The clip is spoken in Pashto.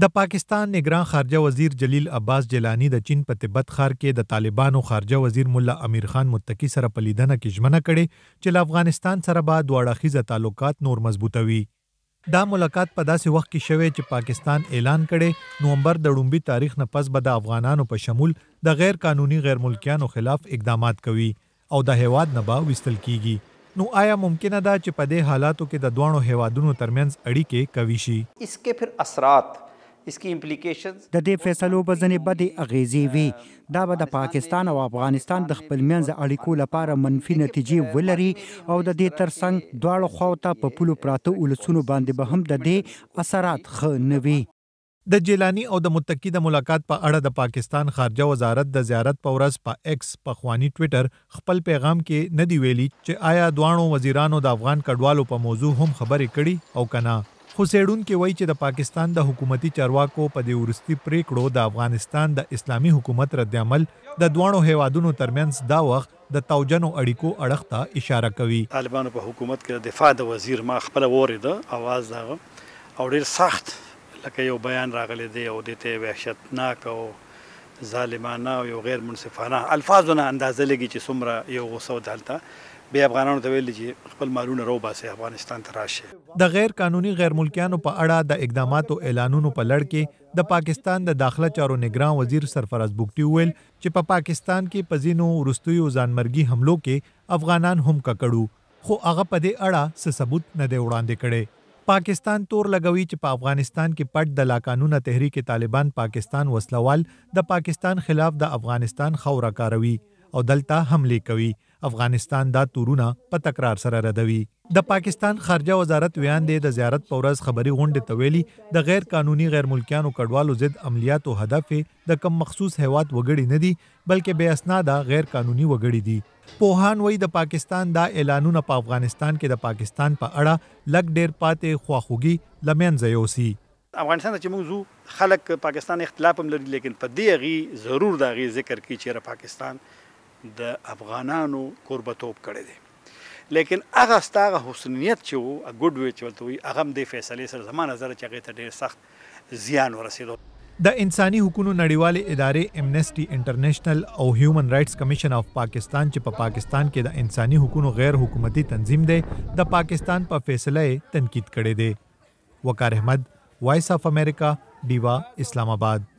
د پاکستان نگران خارجه وزیر جلیل عباس جیلانی د چین په تبت خار کې د طالبانو خارجه وزیر مولا امیر خان متقی سره په لیدنه کې ژمنه کړې چې له افغانستان سره به دواړه خيزه تعلقات نور مضبوطوي دا ملاقات په داسې وخت کې شوه چې پاکستان اعلان کړي نومبر د ډومبي تاریخ نه پس به د افغانانو په شمول د غیر قانوني غیر ملکیانو خلاف اقدامات کوي او د هواد نه به وستل کیږي نو آیا ممکنه ده چې په دې حالاتو کې د دوانو هوادونو ترمنځ اړیکې کوي شي इसके फिर असरात اسکی امپلیکیشنز د دې فیصلو په ځنې بدې اغیزې وي دا به د پاکستان او افغانستان د خپل منځ اړیکو لپاره منفي نتیجې ولري او د دې ترڅنګ دواړو خواو ته په پلو پراته ولسونو باندې به هم د دې اثرات ښه نه وي د جیلانی او د متکی د ملاقات په اړه د پاکستان خارجه وزارت د زیارت په ورځ په ایکس په خوانی ټوئیټر خپل پیغام کې ندی ویلي چې آیا دوانو وزیرانو د افغان کډوالو په موضوع هم خبرې کړي او کنا خو سیډون کې وایي چې د پاکستان د حکومتي چارواکو په دې ورستي پریکړو د افغانستان د اسلامي حکومت رد عمل د دوانو هیوادونو ترمنځ دا وخت د توجنو اړیکو اړخ ته اشاره کوي طالبانو په حکومت کې د دفاع د وزیر ما خپل وریده اواز دا او ډیر سخت لکه یو بیان راغلی دی او د ته وحشتناک او ظالمانه او یو غیر منصفانه الفاظونه اندازه لګي چې څومره یو غوسه دلته به افغانانو ته ویل چې خپل مالونه رو باسي افغانستان ته راشي د غیر قانوني غیر ملکیانو په اړه د اقداماتو اعلانونو په لړ کې د پاکستان د داخله چارو نگران وزیر سرفراز بوکټي ویل چې په پا پاکستان کې پزینو ورستوي ځانمرګي حملو کې افغانان هم ککړو خو هغه په دې اړه څه ثبوت نه دی وړاندې کړي پاکستان تور لګوي چې په افغانستان کې پټ د لا قانونه تحریک طالبان پاکستان وسلوال د پاکستان خلاف د افغانستان خوره کاروي او دلته حمله کوي افغانستان دا تورونه په تکرار سره ردوي د پاکستان خارجه وزارت ویان دی د زیارت په ورځ خبري غونډه تویلي د غیر قانوني غیر ملکیانو کډوالو ضد عملیات او هدف د کم مخصوص هیواد وګړي نه دي بلکې بے اسناده غیر قانوني وګړي دي پوهان وای د پاکستان دا اعلانونه په افغانستان کې د پاکستان په پا اړه لګ ډیر پاتې خواخوږي لمنځه یوسي افغانستان چې موږ زو خلک پاکستان اختلاف هم لري لیکن په دې غي ضرور دا غي ذکر کی چې پاکستان د افغانانو قربتوب کړی دی لیکن هغه ستاغه حسنیت چې وو ګډ وی چې ولته وی هغه د فیصلې سره زمانه زره چې هغه ته ډیر سخت زیان ورسېدو د انساني حقوقو نړیوال ادارې امنسټي انټرنیشنل او هیومن رائټس کمیشن اف پاکستان چې په پا پاکستان کې د انساني حقوقو غیر حکومتي تنظیم دی د پاکستان په پا فیصله تنقید کړي دی وقار احمد وایس اف امریکا دیوا اسلام آباد